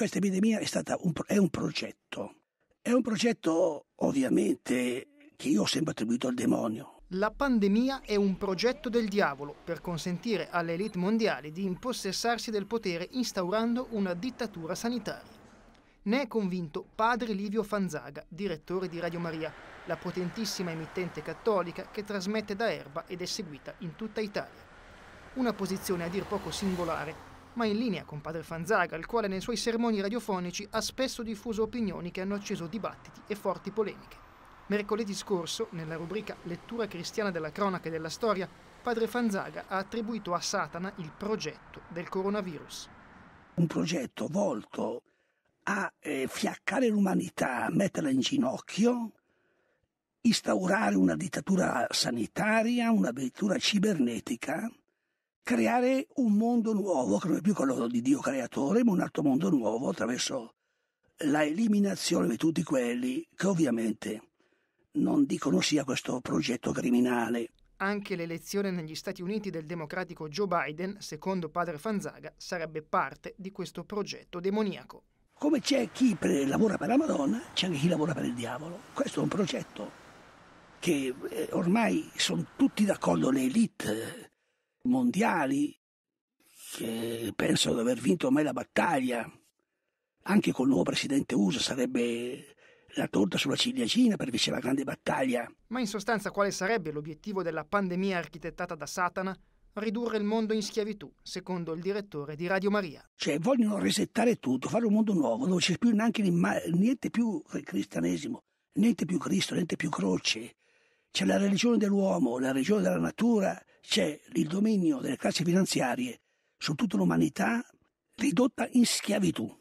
questa epidemia è, stata un, è un progetto. È un progetto ovviamente che io ho sempre attribuito al demonio, la pandemia è un progetto del diavolo per consentire alle elite mondiali di impossessarsi del potere instaurando una dittatura sanitaria. Ne è convinto padre Livio Fanzaga, direttore di Radio Maria, la potentissima emittente cattolica che trasmette da Erba ed è seguita in tutta Italia. Una posizione a dir poco singolare ma in linea con padre Fanzaga, il quale nei suoi sermoni radiofonici ha spesso diffuso opinioni che hanno acceso dibattiti e forti polemiche. Mercoledì scorso, nella rubrica Lettura cristiana della cronaca e della storia, padre Fanzaga ha attribuito a Satana il progetto del coronavirus. Un progetto volto a eh, fiaccare l'umanità, metterla in ginocchio, instaurare una dittatura sanitaria, una dittatura cibernetica creare un mondo nuovo, che non è più quello di Dio creatore, ma un altro mondo nuovo attraverso la eliminazione di tutti quelli che ovviamente non dicono sia questo progetto criminale. Anche l'elezione negli Stati Uniti del democratico Joe Biden, secondo padre Fanzaga, sarebbe parte di questo progetto demoniaco. Come c'è chi lavora per la Madonna, c'è anche chi lavora per il diavolo. Questo è un progetto che eh, ormai sono tutti d'accordo, le elite mondiali, che penso di aver vinto ormai la battaglia, anche col nuovo presidente USA sarebbe la torta sulla ciliegina per vincere la grande battaglia. Ma in sostanza quale sarebbe l'obiettivo della pandemia architettata da Satana? Ridurre il mondo in schiavitù, secondo il direttore di Radio Maria. Cioè, vogliono resettare tutto, fare un mondo nuovo, dove c'è più neanche niente più cristianesimo, niente più Cristo, niente più croce. C'è la religione dell'uomo, la religione della natura, c'è il dominio delle classi finanziarie su tutta l'umanità ridotta in schiavitù.